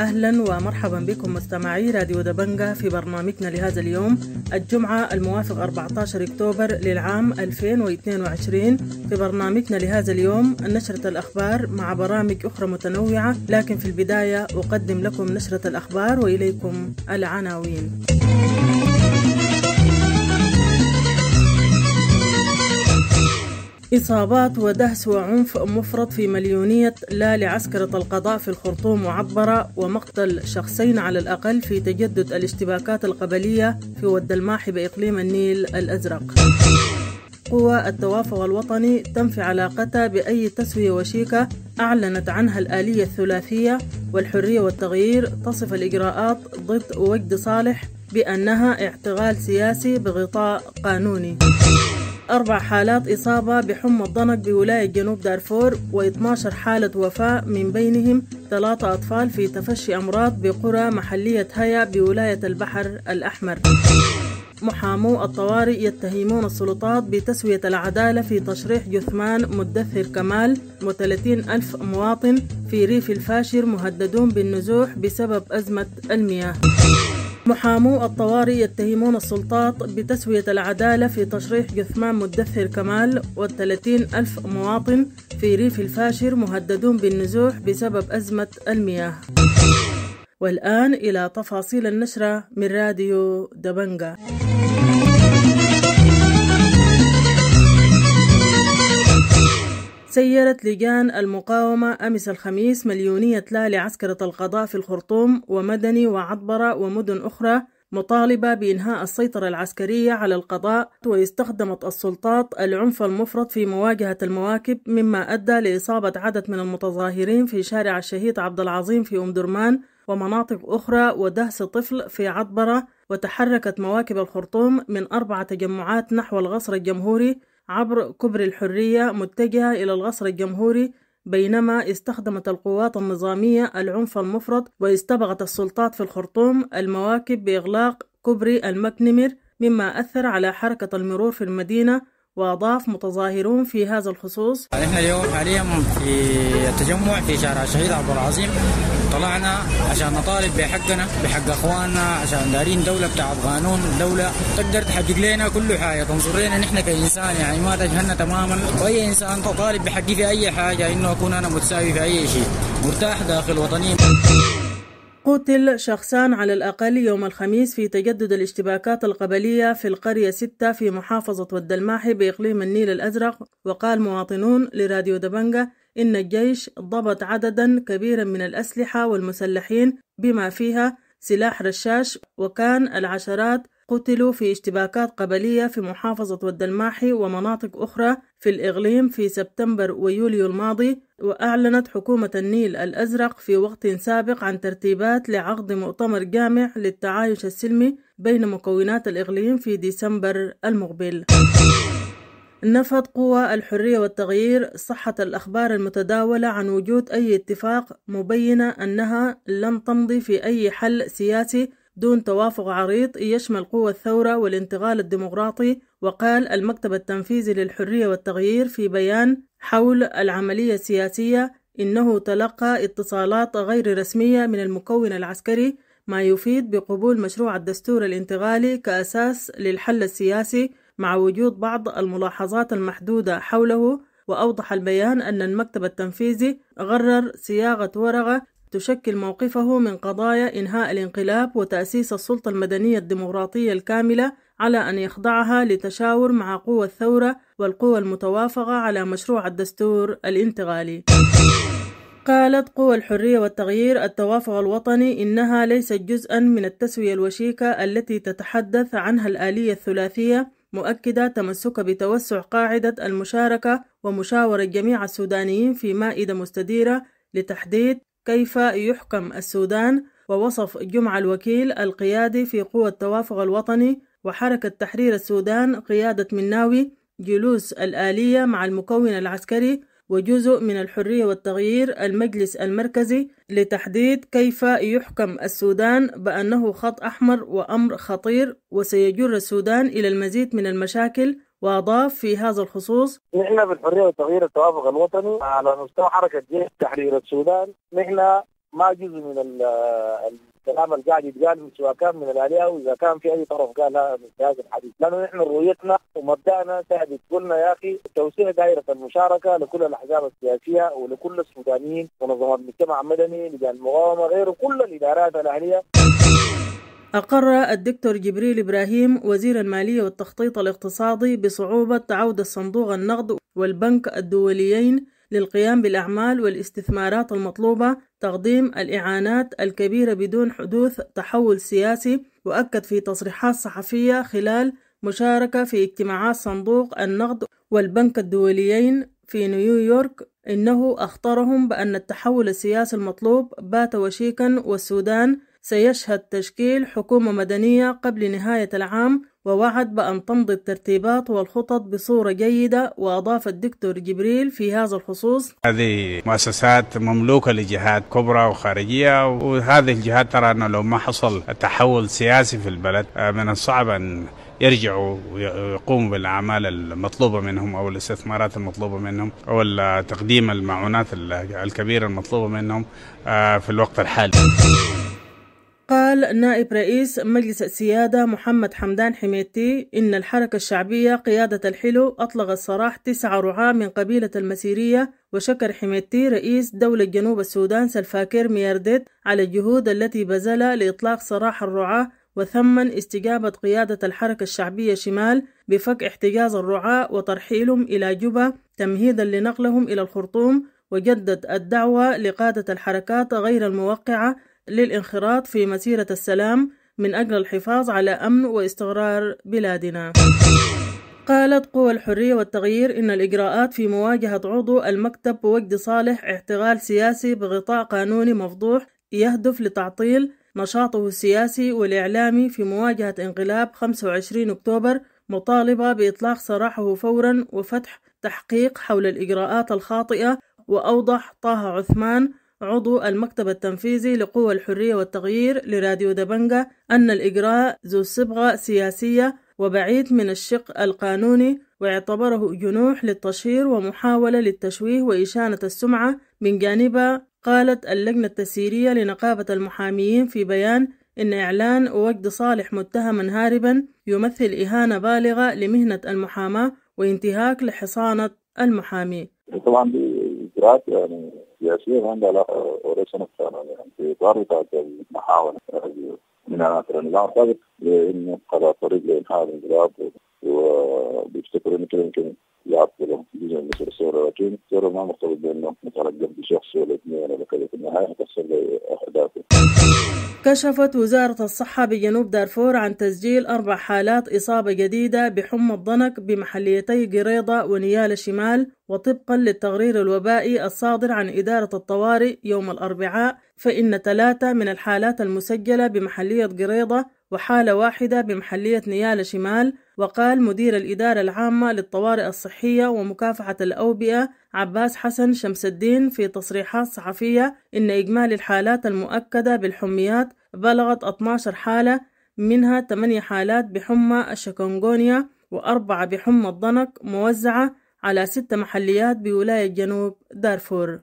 أهلا ومرحبا بكم مستمعي راديو دبنجا في برنامجنا لهذا اليوم الجمعة الموافق 14 أكتوبر للعام 2022 في برنامجنا لهذا اليوم نشرة الأخبار مع برامج أخرى متنوعة لكن في البداية أقدم لكم نشرة الأخبار وإليكم العناوين. إصابات ودهس وعنف مفرط في مليونية لا لعسكرة القضاء في الخرطوم وعبرة ومقتل شخصين على الأقل في تجدد الاشتباكات القبلية في ود الماحي بإقليم النيل الأزرق قوى التوافق الوطني تنفي علاقتها بأي تسوية وشيكة أعلنت عنها الآلية الثلاثية والحرية والتغيير تصف الإجراءات ضد وجد صالح بأنها اعتقال سياسي بغطاء قانوني أربع حالات إصابة بحمى الضنك بولاية جنوب دارفور و12 حالة وفاة من بينهم ثلاثة أطفال في تفشي أمراض بقرى محلية هيا بولاية البحر الأحمر محامو الطوارئ يتهمون السلطات بتسوية العدالة في تشريح جثمان مدثر كمال و30 ألف مواطن في ريف الفاشر مهددون بالنزوح بسبب أزمة المياه محامو الطوارئ يتهمون السلطات بتسوية العدالة في تشريح جثمان مدثر كمال والثلاثين ألف مواطن في ريف الفاشر مهددون بالنزوح بسبب أزمة المياه والآن إلى تفاصيل النشرة من راديو دبنجة سيرت لجان المقاومة أمس الخميس مليونية لا لعسكرة القضاء في الخرطوم ومدني وعطبرة ومدن أخرى مطالبة بإنهاء السيطرة العسكرية على القضاء واستخدمت السلطات العنف المفرط في مواجهة المواكب مما أدى لإصابة عدد من المتظاهرين في شارع الشهيد عبد العظيم في أم درمان ومناطق أخرى ودهس طفل في عطبرة وتحركت مواكب الخرطوم من أربع تجمعات نحو الغصر الجمهوري عبر كبر الحرية متجهة إلى القصر الجمهوري بينما استخدمت القوات النظامية العنف المفرط واستبغت السلطات في الخرطوم المواكب بإغلاق كبري المكنمر مما أثر على حركة المرور في المدينة وأضاف متظاهرون في هذا الخصوص نحن اليوم حاليا في التجمع في شارع الشهيد عبد العظيم طلعنا عشان نطالب بحقنا بحق اخواننا عشان دارين دوله بتاع قانون دوله تقدر تحقق لنا كل حاجه تنصر لنا نحن كانسان يعني ما تجهلنا تماما واي انسان تطالب بحقي في اي حاجه انه اكون انا متساوي في اي شيء مرتاح داخل وطني قتل شخصان على الأقل يوم الخميس في تجدد الاشتباكات القبلية في القرية ستة في محافظة ود الماحي بإقليم النيل الأزرق وقال مواطنون لراديو دبنجة إن الجيش ضبط عددا كبيرا من الأسلحة والمسلحين بما فيها سلاح رشاش وكان العشرات قتلوا في اشتباكات قبلية في محافظة ودلماحي ومناطق أخرى في الإقليم في سبتمبر ويوليو الماضي وأعلنت حكومة النيل الأزرق في وقت سابق عن ترتيبات لعقد مؤتمر جامع للتعايش السلمي بين مكونات الإقليم في ديسمبر المقبل نفت قوى الحرية والتغيير صحة الأخبار المتداولة عن وجود أي اتفاق مبينة أنها لن تمضي في أي حل سياسي دون توافق عريض يشمل قوى الثورة والانتقال الديمقراطي وقال المكتب التنفيذي للحرية والتغيير في بيان حول العملية السياسية إنه تلقى اتصالات غير رسمية من المكون العسكري ما يفيد بقبول مشروع الدستور الانتقالي كأساس للحل السياسي مع وجود بعض الملاحظات المحدودة حوله وأوضح البيان أن المكتب التنفيذي غرر صياغة ورقة تشكل موقفه من قضايا إنهاء الانقلاب وتأسيس السلطة المدنية الديمقراطية الكاملة على أن يخضعها لتشاور مع قوى الثورة والقوى المتوافقة على مشروع الدستور الانتقالي. قالت قوى الحرية والتغيير التوافق الوطني إنها ليست جزءا من التسوية الوشيكة التي تتحدث عنها الآلية الثلاثية مؤكدة تمسك بتوسع قاعدة المشاركة ومشاورة جميع السودانيين في مائدة مستديرة لتحديد كيف يحكم السودان ووصف جمع الوكيل القيادي في قوى التوافق الوطني وحركة تحرير السودان قيادة مناوي جلوس الآلية مع المكون العسكري وجزء من الحرية والتغيير المجلس المركزي لتحديد كيف يحكم السودان بأنه خط أحمر وأمر خطير وسيجر السودان إلى المزيد من المشاكل وأضاف في هذا الخصوص نحن في الحرية والتغيير التوافق الوطني على مستوى حركة جيش تحرير السودان نحن ما جزء من الكلام اللي قاعد يتقال سواء كان من الاليه واذا كان في اي طرف قال في هذا الحديث لانه نحن رؤيتنا ومبدانا قاعد قلنا يا اخي توسيع دائره المشاركه لكل الاحزاب السياسيه ولكل السودانيين منظمات المجتمع المدني لجان المقاومه غيره كل الادارات الاهليه أقر الدكتور جبريل إبراهيم وزير المالية والتخطيط الاقتصادي بصعوبة عودة صندوق النقد والبنك الدوليين للقيام بالأعمال والاستثمارات المطلوبة تقديم الإعانات الكبيرة بدون حدوث تحول سياسي وأكد في تصريحات صحفية خلال مشاركة في اجتماعات صندوق النقد والبنك الدوليين في نيويورك إنه أخطرهم بأن التحول السياسي المطلوب بات وشيكا والسودان سيشهد تشكيل حكومة مدنية قبل نهاية العام ووعد بأن تمضي الترتيبات والخطط بصورة جيدة وأضاف الدكتور جبريل في هذا الخصوص هذه مؤسسات مملوكة لجهات كبرى وخارجية وهذه الجهات ترى أنه لو ما حصل تحول سياسي في البلد آه، من الصعب أن يرجعوا ويقوموا بالاعمال المطلوبه منهم او الاستثمارات المطلوبه منهم او تقديم المعونات الكبيره المطلوبه منهم آه، في الوقت الحالي قال نائب رئيس مجلس السيادة محمد حمدان حميتي إن الحركة الشعبية قيادة الحلو أطلق الصراح تسعة رعاة من قبيلة المسيرية وشكر حميتي رئيس دولة جنوب السودان سلفاكير ميردت على الجهود التي بذل لإطلاق سراح الرعاة وثمن استجابة قيادة الحركة الشعبية شمال بفك احتجاز الرعاة وترحيلهم إلى جوبا تمهيدا لنقلهم إلى الخرطوم وجدد الدعوة لقادة الحركات غير الموقعة للانخراط في مسيرة السلام من أجل الحفاظ على أمن واستقرار بلادنا. قالت قوى الحرية والتغيير إن الإجراءات في مواجهة عضو المكتب وجدي صالح اعتقال سياسي بغطاء قانوني مفضوح يهدف لتعطيل نشاطه السياسي والإعلامي في مواجهة انقلاب 25 أكتوبر مطالبة بإطلاق سراحه فورا وفتح تحقيق حول الإجراءات الخاطئة وأوضح طه عثمان عضو المكتب التنفيذي لقوى الحرية والتغيير لراديو دبنجة أن الإجراء ذو صبغة سياسية وبعيد من الشق القانوني واعتبره جنوح للتشهير ومحاولة للتشويه وإشانة السمعة من جانبها قالت اللجنة التسييرية لنقابة المحاميين في بيان إن إعلان وجد صالح متهما هاربا يمثل إهانة بالغة لمهنة المحاماة وانتهاك لحصانة المحامي طبعا بإجراءات إجراءات يعني السياسيه وعندها علاقه وليس يعني في اطار محاوله المحاولة يعني من عناصر النظام السابق لانه على طريق لانهاء الانقلاب وبيفتكروا ان كده يمكن يعطلهم جزء من مصر الصورة لكن الصورة ما مرتبط بانه متعلق بشخص ولا اثنين ولا كذا في النهاية حتحصل له أهدافه كشفت وزارة الصحة بجنوب دارفور عن تسجيل أربع حالات إصابة جديدة بحمى الضنك بمحليتي قريضة ونيال الشمال وطبقا للتقرير الوبائي الصادر عن إدارة الطوارئ يوم الأربعاء فإن ثلاثة من الحالات المسجلة بمحلية قريضة وحالة واحدة بمحلية نيالة شمال وقال مدير الإدارة العامة للطوارئ الصحية ومكافحة الأوبئة عباس حسن شمس الدين في تصريحات صحفية إن إجمالي الحالات المؤكدة بالحميات بلغت 12 حالة منها 8 حالات بحمى الشكونغونيا وأربعة بحمى الضنك موزعة على ست محليات بولاية جنوب دارفور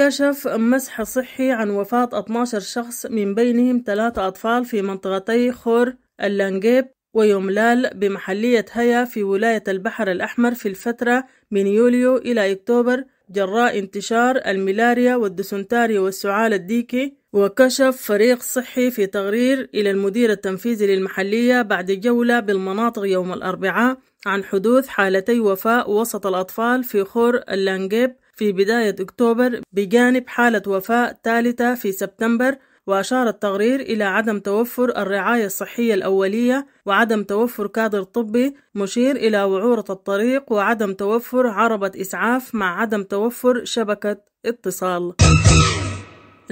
كشف مسح صحي عن وفاة 12 شخص من بينهم ثلاثة أطفال في منطقتي خور اللانجيب ويملال بمحلية هيا في ولاية البحر الأحمر في الفترة من يوليو إلى أكتوبر جراء انتشار الملاريا والدسنتاري والسعال الديكي وكشف فريق صحي في تقرير إلى المدير التنفيذي للمحلية بعد جولة بالمناطق يوم الأربعاء عن حدوث حالتي وفاة وسط الأطفال في خور اللانجيب في بداية أكتوبر بجانب حالة وفاة ثالثة في سبتمبر وأشار التقرير إلى عدم توفر الرعاية الصحية الأولية وعدم توفر كادر طبي مشير إلى وعورة الطريق وعدم توفر عربة إسعاف مع عدم توفر شبكة اتصال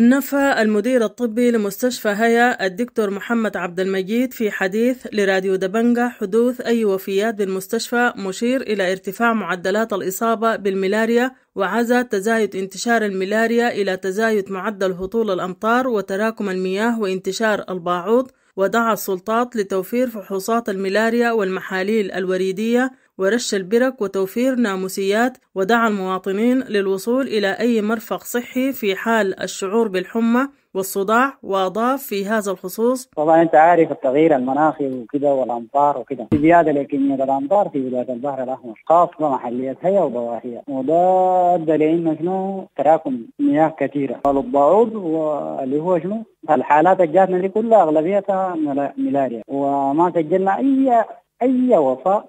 نفى المدير الطبي لمستشفى هيا الدكتور محمد عبد المجيد في حديث لراديو دبنجة حدوث أي وفيات بالمستشفى مشير إلى ارتفاع معدلات الإصابة بالملاريا وعزى تزايد انتشار الملاريا إلى تزايد معدل هطول الأمطار وتراكم المياه وانتشار الباعوض ودعا السلطات لتوفير فحوصات الملاريا والمحاليل الوريدية ورش البرك وتوفير ناموسيات ودعا المواطنين للوصول إلى أي مرفق صحي في حال الشعور بالحمى والصداع واضاف في هذا الخصوص طبعا انت عارف التغيير المناخي وكذا والامطار وكذا في زياده لكميه الامطار في ولايه البحر الاحمر خاصه محليه هيا وضواحيها وده ادى لانه شنو تراكم مياه كثيره والضعود واللي هو شنو الحالات الجاتنا دي كلها اغلبيتها ملاريا وما سجلنا اي اي وفاه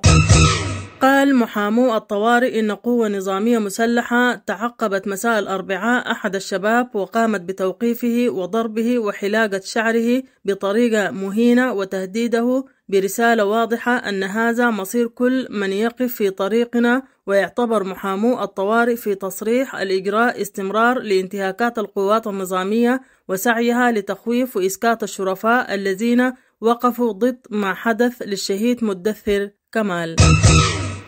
قال محامو الطوارئ إن قوة نظامية مسلحة تعقبت مساء الأربعاء أحد الشباب وقامت بتوقيفه وضربه وحلاقة شعره بطريقة مهينة وتهديده برسالة واضحة أن هذا مصير كل من يقف في طريقنا ويعتبر محامو الطوارئ في تصريح الإجراء استمرار لانتهاكات القوات النظامية وسعيها لتخويف وإسكات الشرفاء الذين وقفوا ضد ما حدث للشهيد مدثر كمال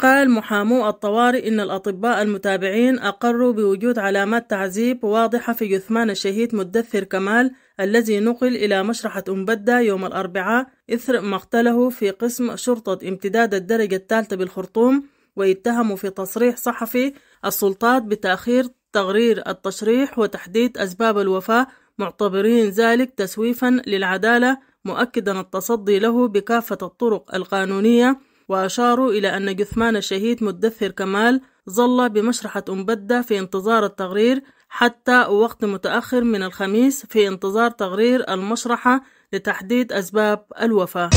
قال محامو الطوارئ إن الأطباء المتابعين أقروا بوجود علامات تعذيب واضحة في جثمان الشهيد مدثر كمال الذي نقل إلى مشرحة أمبدة يوم الأربعاء إثر مقتله في قسم شرطة امتداد الدرجة الثالثة بالخرطوم ويتهموا في تصريح صحفي السلطات بتأخير تغرير التشريح وتحديد أسباب الوفاة معتبرين ذلك تسويفا للعدالة مؤكدا التصدي له بكافة الطرق القانونية وأشاروا إلى أن جثمان الشهيد مدثر كمال ظل بمشرحة أمبدة في انتظار التقرير حتى وقت متأخر من الخميس في انتظار تقرير المشرحة لتحديد أسباب الوفاة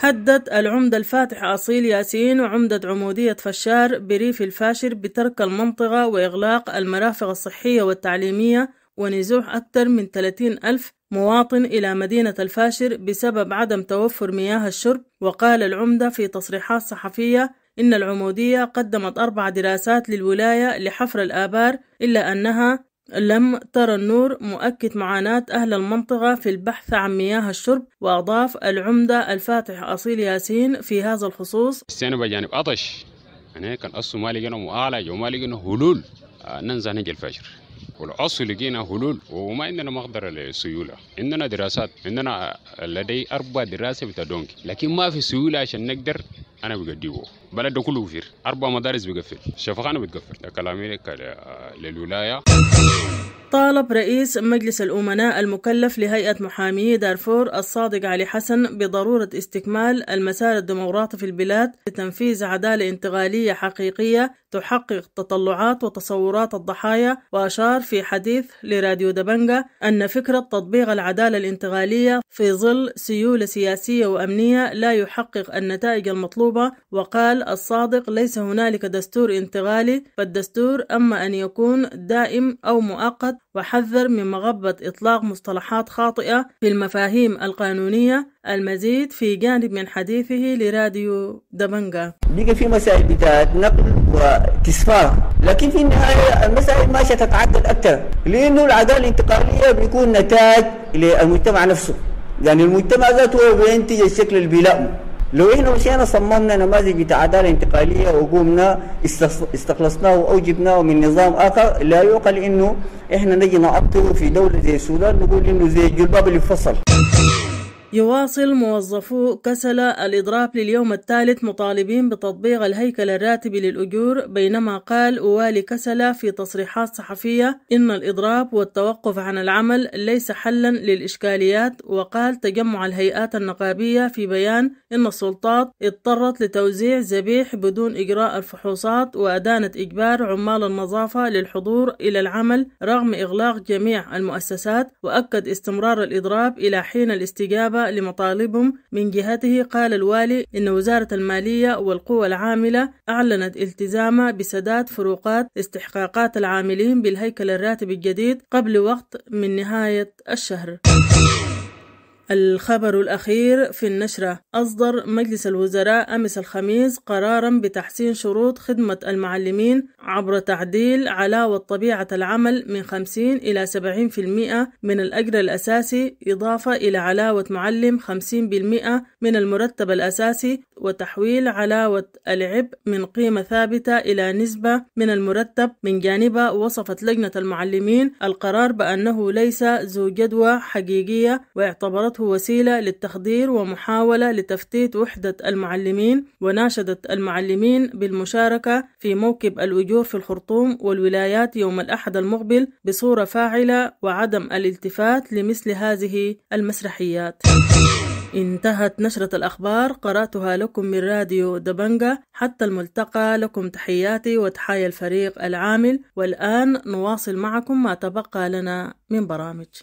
هدد العمدة الفاتح أصيل ياسين وعمدة عمودية فشار بريف الفاشر بترك المنطقة وإغلاق المرافق الصحية والتعليمية ونزوح أكثر من 30 ألف مواطن إلى مدينة الفاشر بسبب عدم توفر مياه الشرب وقال العمدة في تصريحات صحفية إن العمودية قدمت أربع دراسات للولاية لحفر الآبار إلا أنها لم ترى النور مؤكد معاناة أهل المنطقة في البحث عن مياه الشرب وأضاف العمدة الفاتح أصيل ياسين في هذا الخصوص السنة بجانب أطش يعني كان أصو مالي جنو مؤالج ومالي جنو هلول آه، ننزل نجي الفجر والعصي لقينا هلول وما عندنا مقدره لسيوله عندنا دراسات عندنا لدي اربع دراسه بتاع دونكي لكن ما في سيوله عشان نقدر انا بقديه بلد كله وفير اربع مدارس بقفل شفقانه بتقفل ده كلامي للولايه طالب رئيس مجلس الأمناء المكلف لهيئة محامي دارفور الصادق علي حسن بضرورة استكمال المسار الديمقراطي في البلاد لتنفيذ عدالة انتقالية حقيقية تحقق تطلعات وتصورات الضحايا وأشار في حديث لراديو دبنجا أن فكرة تطبيق العدالة الانتقالية في ظل سيولة سياسية وأمنية لا يحقق النتائج المطلوبة وقال الصادق ليس هنالك دستور انتقالي فالدستور أما أن يكون دائم أو مؤقت وحذر من مغبة إطلاق مصطلحات خاطئة في المفاهيم القانونية المزيد في جانب من حديثه لراديو دبنجا بقى في مسائل بتاعت نقل وتسفارة لكن في النهاية المسائل ماشية تتعدل أكثر لأنه العدالة الانتقالية بيكون نتاج للمجتمع نفسه يعني المجتمع ذاته هو بينتج الشكل اللي بيلائمه لو احنا مشينا صممنا نماذج بتاع عداله انتقاليه وقومنا استخلصناه واوجبناه من نظام اخر لا يعقل انه احنا نجي نعطله في دوله زي السودان نقول انه زي الجلباب اللي فصل يواصل موظفو كسلة الإضراب لليوم الثالث مطالبين بتطبيق الهيكل الراتبي للأجور بينما قال والي كسلة في تصريحات صحفية إن الإضراب والتوقف عن العمل ليس حلا للإشكاليات وقال تجمع الهيئات النقابية في بيان إن السلطات اضطرت لتوزيع زبيح بدون إجراء الفحوصات وأدانت إجبار عمال النظافة للحضور إلى العمل رغم إغلاق جميع المؤسسات وأكد استمرار الإضراب إلى حين الاستجابة لمطالبهم من جهته قال الوالي إن وزارة المالية والقوى العاملة أعلنت التزامها بسداد فروقات استحقاقات العاملين بالهيكل الراتب الجديد قبل وقت من نهاية الشهر الخبر الأخير في النشرة أصدر مجلس الوزراء أمس الخميس قرارا بتحسين شروط خدمة المعلمين عبر تعديل علاوة طبيعة العمل من 50 إلى 70% من الأجر الأساسي إضافة إلى علاوة معلم 50% من المرتب الأساسي وتحويل علاوة العب من قيمة ثابتة إلى نسبة من المرتب من جانب وصفت لجنة المعلمين القرار بأنه ليس ذو جدوى حقيقية واعتبرت اعتبرته وسيلة للتخدير ومحاولة لتفتيت وحدة المعلمين وناشدت المعلمين بالمشاركة في موكب الأجور في الخرطوم والولايات يوم الأحد المقبل بصورة فاعلة وعدم الالتفات لمثل هذه المسرحيات. انتهت نشرة الأخبار قرأتها لكم من راديو دبنجا حتى الملتقى لكم تحياتي وتحايا الفريق العامل والآن نواصل معكم ما تبقى لنا من برامج.